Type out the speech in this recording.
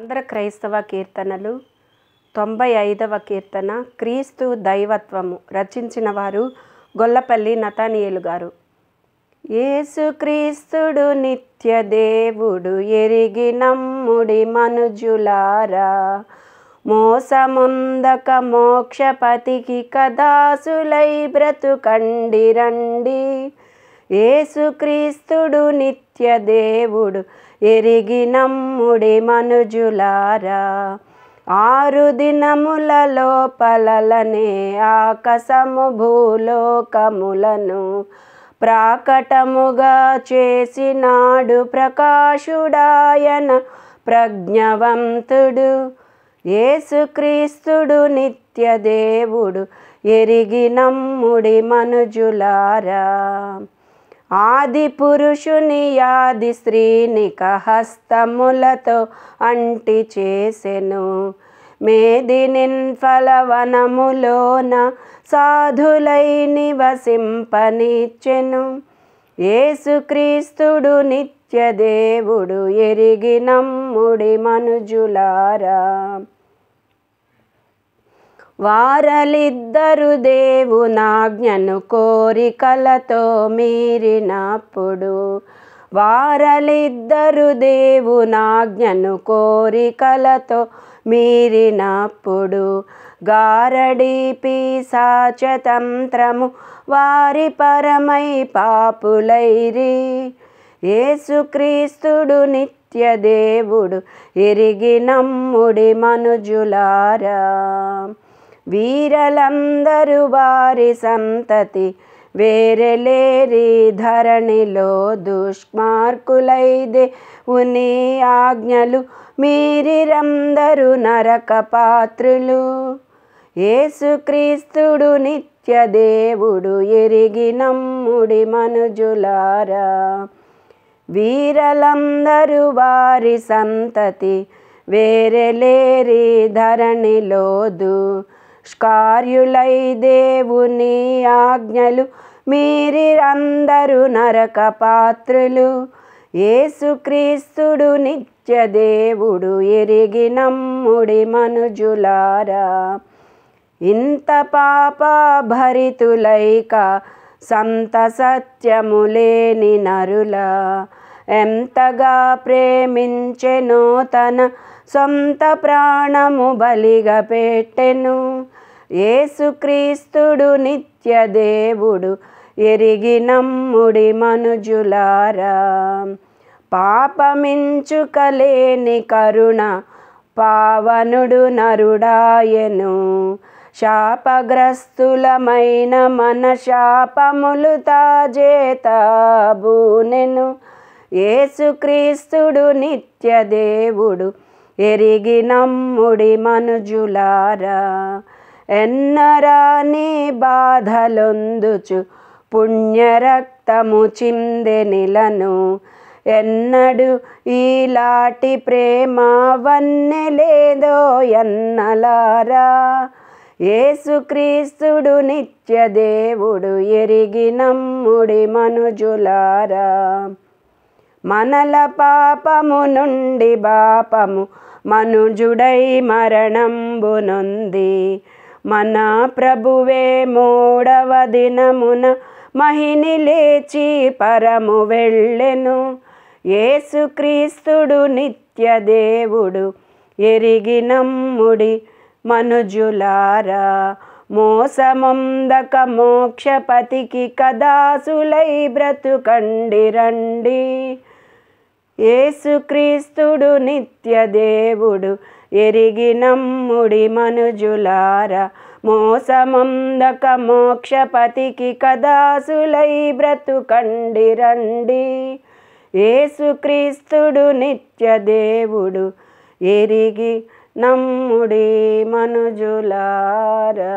ఆంధ్ర క్రైస్తవ కీర్తనలు తొంభై ఐదవ కీర్తన క్రీస్తు దైవత్వము రచించిన వారు గొల్లపల్లి నతానియలు గారు ఏసుక్రీస్తుడు క్రీస్తుడు నిత్య దేవుడు ఎరిగి నమ్ముడి మనుజులారా మోసముందక మోక్షపతికి కదాసులై బ్రతుకండి రండి ఏసుక్రీస్తుడు నిత్య దేవుడు ఎరిగి నమ్ముడి మనుజులారా ఆరు దినముల లోపలనే ఆకాశము భూలోకములను ప్రాకటముగా చేసినాడు ప్రకాశుడాయన ప్రజ్ఞవంతుడు ఏసుక్రీస్తుడు నిత్య దేవుడు ఎరిగి నమ్ముడి మనుజులారా ఆది పురుషుని ఆది శ్రీని కహస్తములతో అంటి చేసెను మేదినిన్ ఫలవనములోన సాధులై నివసింపనిచ్చెను నిత్య నిత్యదేవుడు ఎరిగినమ్ముడి మనుజులారా వారలిద్దరు దేవునాజ్ఞను కోరికలతో మీరినప్పుడు వారలిద్దరు దేవునాజ్ఞను కోరికలతో మీరినప్పుడు గారడి పీసాచతంత్రము వారి పరమై పాపులైరి ఏసుక్రీస్తుడు నిత్య దేవుడు ఎరిగి నమ్ముడి మనుజులారా వీరలందరు వారి సంతతి వేరలేరి ధరణిలో దుష్మార్కులైదే ఉని ఆజ్ఞలు మీరిరందరూ నరక పాత్రులు యేసుక్రీస్తుడు నిత్య దేవుడు ఎరిగి నమ్ముడి మనుజులారా వీరలందరు వారి సంతతి వేరలేరి ధరణిలోదు స్కార్యులై దేవుని ఆజ్ఞలు మీరిరందరూ నరక పాత్రులు ఏసుక్రీస్తుడు నిత్య దేవుడు ఎరిగి నమ్ముడి మనుజులారా ఇంత పాప భరితులైక సంత సత్యములేని నరుల ఎంతగా ప్రేమించెనో తన సొంత ప్రాణము బలిగా పెట్టెను ఏసుక్రీస్తుడు నిత్య దేవుడు ఎరిగి నమ్ముడి మనుజులారా పాపమించు కలేని కరుణ పావనుడు నరుడాయను శాపగ్రస్తులమైన మన శాపములు తాజేతాబూనెను ఏసుక్రీస్తుడు నిత్య దేవుడు ఎరిగి నమ్ముడి మనుజులారా ఎన్నరా నీ బాధలొందుచు పుణ్యరక్తము చిందెనిలను ఎన్నడు ఈలాటి ప్రేమ లేదో ఎన్నలారా ఏసుక్రీస్తుడు నిత్య దేవుడు ఎరిగి నమ్ముడి మనుజులారా మనల పాపము నుండి బాపము మనుజుడై మరణంబునుంది మన ప్రభువే మూడవ దినమున మహిని లేచి పరము వెళ్ళెను ఏసుక్రీస్తుడు నిత్య దేవుడు ఎరిగినమ్ముడి మనుజులారా మోసముందక మోక్షపతికి కదాసులై బ్రతుకండి రండి ఏసుక్రీస్తుడు నిత్యదేవుడు ఎరిగి నమ్ముడి మనుజులార మోసమందక మోక్షపతికి కదాసులై బ్రతుకండి రండి ఏసుక్రీస్తుడు నిత్యదేవుడు ఎరిగి నమ్ముడి మనుజులారా